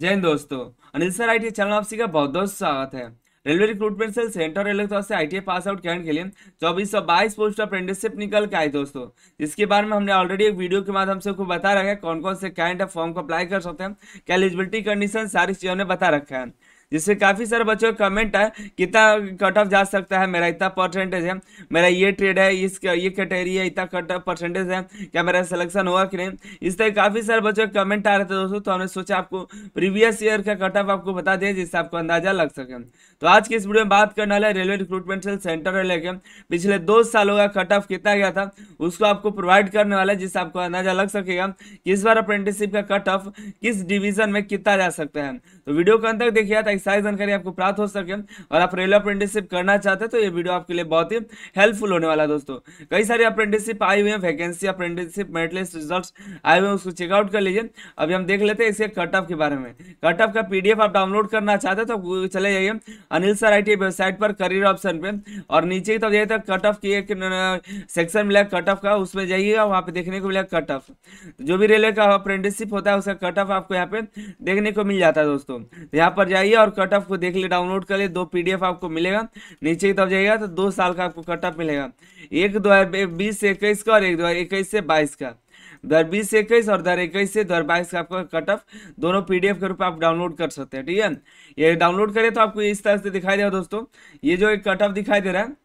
जय हिंद दोस्तों अनिल सर आई चैनल वापसी का बहुत बहुत स्वागत है railway recruitment cell centre railway तो से आई पास आउट करने के लिए चौबीस सौ बाईस पोस्ट अप्रेंटिसशिप निकल के आई दोस्तों जिसके बारे में हमने ऑलरेडी एक वीडियो के माध्यम से बता रखा है कौन कौन से कैंड फॉर्म को अप्लाई कर सकते हैं क्या एलिजिबिलिटी कंडीशन सारी चीज़ों ने बता रखा है जिससे काफ़ी सारे बच्चों का कमेंट है कितना कट ऑफ जा सकता है मेरा इतना परसेंटेज है मेरा ये ट्रेड है इस ये कैटेगरी है इतना कट ऑफ परसेंटेज है क्या मेरा सिलेक्शन हुआ कि नहीं इस तरह काफ़ी सारे बच्चों के कमेंट आ रहे थे दोस्तों तो हमने सोचा आपको प्रीवियस ईयर का कट ऑफ आपको बता दें जिससे आपको अंदाजा लग सके तो आज की इस वीडियो में बात करने वाले रेलवे रिक्रूटमेंट सेंटर से लेकर पिछले दो सालों का कट ऑफ कितना गया था उसको आपको प्रोवाइड करने वाला है जिससे आपको अंदाजा लग सकेगा कि इस बार अप्रेंटिसशिप का कट ऑफ किस डिवीजन में कितना जा सकता है तो वीडियो को अंदर देखिए ताकि सारी जानकारी आपको प्राप्त हो सके और आप रेलवे अप्रेंटिसशिप करना चाहते हैं तो ये वीडियो आपके लिए बहुत ही हेल्पफुल होने वाला है दोस्तों कई सारी अप्रेंटिसशिप आई हुई है वैकेंसी अप्रेंटिसशिप मेरिट रिजल्ट आए हुए हैं उसको चेकआउट कर लीजिए अभी हम देख लेते हैं इसके कट ऑफ के बारे में कट ऑफ का पी आप डाउनलोड करना चाहते हैं तो चले जाइए अनिल सर आई वेबसाइट पर करियर ऑप्शन पर और नीचे की जाइए कट ऑफ की एक सेक्शन मिला कट ऑफ का उसमें जाइएगा वहाँ पे देखने को मिला कट ऑफ जो भी रेलवे का अप्रेंटिसशिप होता है उसका कट ऑफ आपको यहाँ पे देखने को मिल जाता है दोस्तों यहाँ पर जाइए और और कट ऑफ को देख ले डाउनलोड कर ले दो पीडीएफ आपको मिलेगा नीचे की तरफ जाइएगा तो दो साल का आपको कट ऑफ मिलेगा एक दो हज़ार बीस से इक्कीस का और एक दो हज़ार इक्कीस से बाईस का दो हज़ार बीस से इक्कीस और दो हज़ार इक्कीस से दो हज़ार बाईस का आपका कट ऑफ दोनों पीडीएफ के रूप में आप डाउनलोड कर सकते हैं ठीक है ये डाउनलोड करें तो आपको इस तरह से दिखाई देगा दोस्तों ये जो एक कट ऑफ दिखाई दे रहा है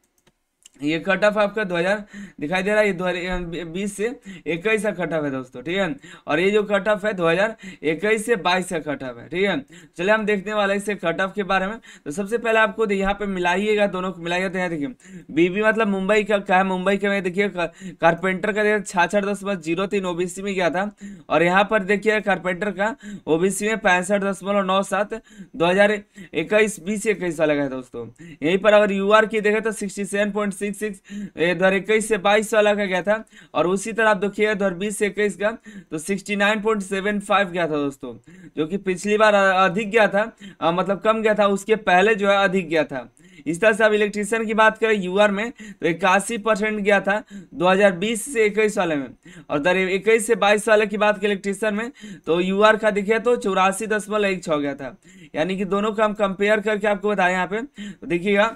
ये कट ऑफ आपका 2000 दिखाई दे रहा है ये दो बीस से इक्कीस का कट ऑफ है दोस्तों ठीक है और ये जो कट ऑफ है 2021 से 22 का कट ऑफ है ठीक है चलिए हम देखने वाले इसे कट ऑफ के बारे में तो सबसे पहले आपको यहाँ पे मिलाइएगा दोनों को मिलाइए तो यहाँ देखिए बीबी मतलब मुंबई का क्या है मुंबई का देखिए कारपेंटर का देखिए छाछठ दशमलव जीरो तीन ओबीसी में गया था और यहाँ पर देखिए कारपेंटर का ओबीसी में पैंसठ दशमलव नौ सात दो हजार इक्कीस बीस इक्कीस वाला है दोस्तों यहीं पर अगर यू आर की देखें तो sixty seven point six six इधर इक्कीस से बाईस वाला का गया था और उसी तरह आप देखिए इधर बीस से इक्कीस का तो sixty nine point seven five गया था दोस्तों जो कि पिछली बार अधिक गया था आ, मतलब कम गया था उसके पहले जो है अधिक गया था इस तरह से आप इलेक्ट्रीशियन की बात करें यूआर में तो इक्यासी परसेंट गया था 2020 से इक्कीस वाले में और दर इक्कीस से बाईस वाले की बात करें इलेक्ट्रीशियन में तो यूआर का देखिए तो चौरासी दशमलव एक छः गया था यानी कि दोनों का हम कंपेयर करके आपको बताया यहाँ पे तो देखिएगा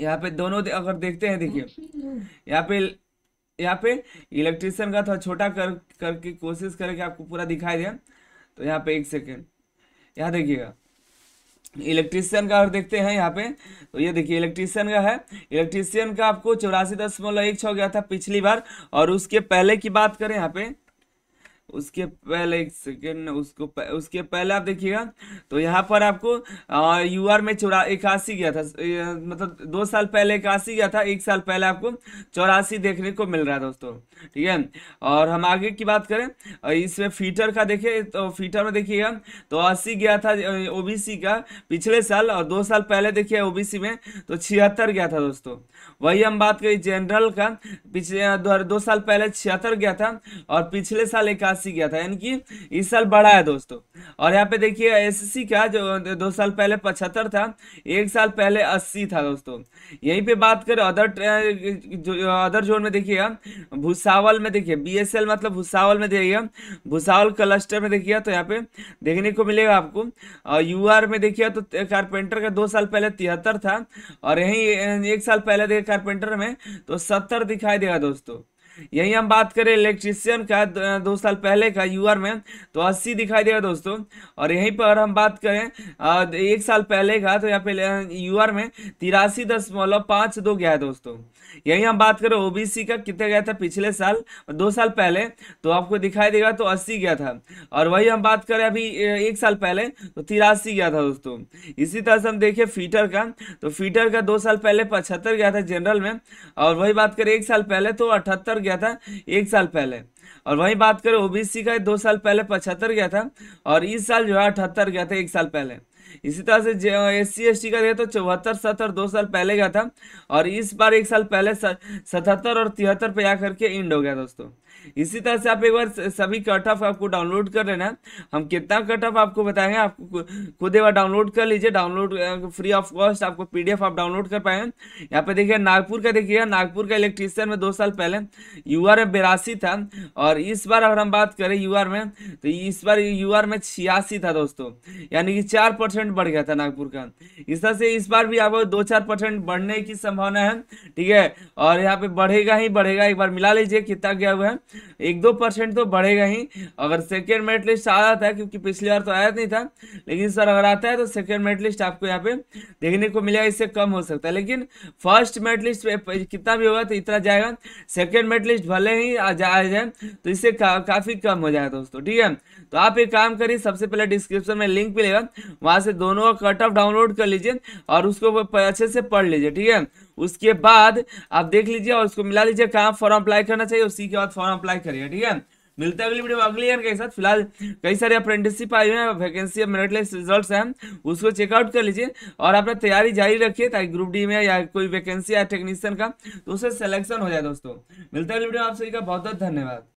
यहाँ पे दोनों दे, अगर देखते हैं देखिए यहाँ पे यहाँ पे इलेक्ट्रिशियन का थोड़ा छोटा कर करके कोशिश करके आपको पूरा दिखाई दे तो यहाँ पे एक सेकेंड यहाँ देखिएगा इलेक्ट्रिशियन का अगर देखते हैं यहाँ पे तो ये देखिए इलेक्ट्रिशियन का है इलेक्ट्रिशियन का आपको चौरासी दशमलव एक छः गया था पिछली बार और उसके पहले की बात करें यहाँ पे उसके पहले एक सेकेंड उसको प, उसके पहले आप देखिएगा तो यहाँ पर आपको यू आर में चौरा इक्यासी गया था मतलब दो साल पहले इक्यासी गया था एक साल पहले आपको चौरासी देखने को मिल रहा है दोस्तों ठीक है और हम आगे की बात करें इसमें फीटर का देखिए तो फीटर में देखिएगा तो अस्सी गया था ओ का पिछले साल और दो साल पहले देखिए ओ में तो छिहत्तर गया था दोस्तों वही हम बात करें जनरल का पिछले दो साल पहले छिहत्तर गया था और पिछले साल इक्यासी इक्यासी किया था यानी कि इस साल बढ़ा है दोस्तों और यहाँ पे देखिए एसएससी का जो दो साल पहले पचहत्तर था एक साल पहले अस्सी था दोस्तों यहीं पे बात करें अदर जो अदर जोन में देखिए भूसावल में देखिए बीएसएल मतलब भूसावल में देखिए भूसावल क्लस्टर में देखिए तो यहाँ पे देखने को मिलेगा आपको और यूआर में देखिए तो कारपेंटर का दो साल पहले तिहत्तर था और यहीं एक साल पहले देखिए कारपेंटर में तो सत्तर दिखाई देगा दोस्तों यही हम बात करें इलेक्ट्रिशियन का दो साल पहले का यूआर में तो अस्सी दिखाई देगा दोस्तों और यहीं पर हम बात करें एक साल पहले का तो यहाँ पे यूआर में तिरासी दशमलव पाँच दो गया है दोस्तों यही हम बात करें ओबीसी का कितने गया था पिछले साल दो साल पहले तो आपको दिखाई देगा तो अस्सी गया था और वही हम बात करें अभी एक साल पहले तो तिरासी गया था दोस्तों इसी तरह से हम देखें फीटर का तो फीटर का दो साल पहले पचहत्तर गया था जनरल में और वही बात करें एक साल पहले तो अठहत्तर गया था एक साल पहले और वही बात करें ओबीसी का दो साल पहले पचहत्तर गया था और इस साल जो है अठहत्तर गया था एक साल पहले इसी तरह से एस सी एस टी का गया तो चौहत्तर सतहत्तर दो साल पहले गया था और इस बार एक साल पहले सतहत्तर और तिहत्तर पे आकर के इंड हो गया दोस्तों इसी तरह से आप एक बार सभी कट ऑफ आपको डाउनलोड कर लेना हम कितना कट ऑफ आपको बताएंगे आप खुद एक बार डाउनलोड कर लीजिए डाउनलोड फ्री ऑफ कॉस्ट आपको पीडीएफ आप डाउनलोड कर पाएंगे यहाँ पे देखिए नागपुर का देखिए नागपुर का इलेक्ट्रिशियन में दो साल पहले यू आर में बिरासी था और इस बार अगर हम बात करें यू में तो इस बार यू में छियासी था दोस्तों यानी कि चार परसेंट बढ़ गया था नागपुर का इस तरह से इस बार भी आपको दो चार परसेंट बढ़ने की संभावना है ठीक है और यहाँ पे बढ़ेगा ही बढ़ेगा एक बार मिला लीजिए कितना गया हुआ है एक दो परसेंट तो बढ़ेगा ही अगर सेकेंड मेरिट लिस्ट आ जाता है क्योंकि पिछली बार तो आया नहीं था लेकिन सर अगर आता है तो सेकेंड मेरिट लिस्ट आपको यहाँ पे देखने को मिलेगा इससे कम हो सकता है लेकिन फर्स्ट मेरिट लिस्ट कितना भी होगा तो इतना जाएगा सेकेंड मेरिट लिस्ट भले ही आ जाए तो इससे काफ़ी कम हो जाएगा दोस्तों ठीक है तो आप एक काम करिए सबसे पहले डिस्क्रिप्शन में लिंक मिलेगा वहाँ यहाँ से दोनों का कट ऑफ डाउनलोड कर लीजिए और उसको अच्छे से पढ़ लीजिए ठीक है उसके बाद आप देख लीजिए और उसको मिला लीजिए कहाँ फॉर्म अप्लाई करना चाहिए उसी के बाद फॉर्म अप्लाई करिए ठीक है मिलते हैं अगली वीडियो अगले ईयर के साथ फिलहाल कई सारे अप्रेंटिसशिप आए हैं वैकेंसी मेरिट लिस्ट रिजल्ट हैं उसको चेकआउट कर लीजिए और अपना तैयारी जारी रखिए ताकि ग्रुप डी में या कोई वैकेंसी या टेक्नीशियन का तो उसे सिलेक्शन हो जाए दोस्तों मिलते हैं अगली वीडियो में आप सभी का बहुत बहुत धन्यवाद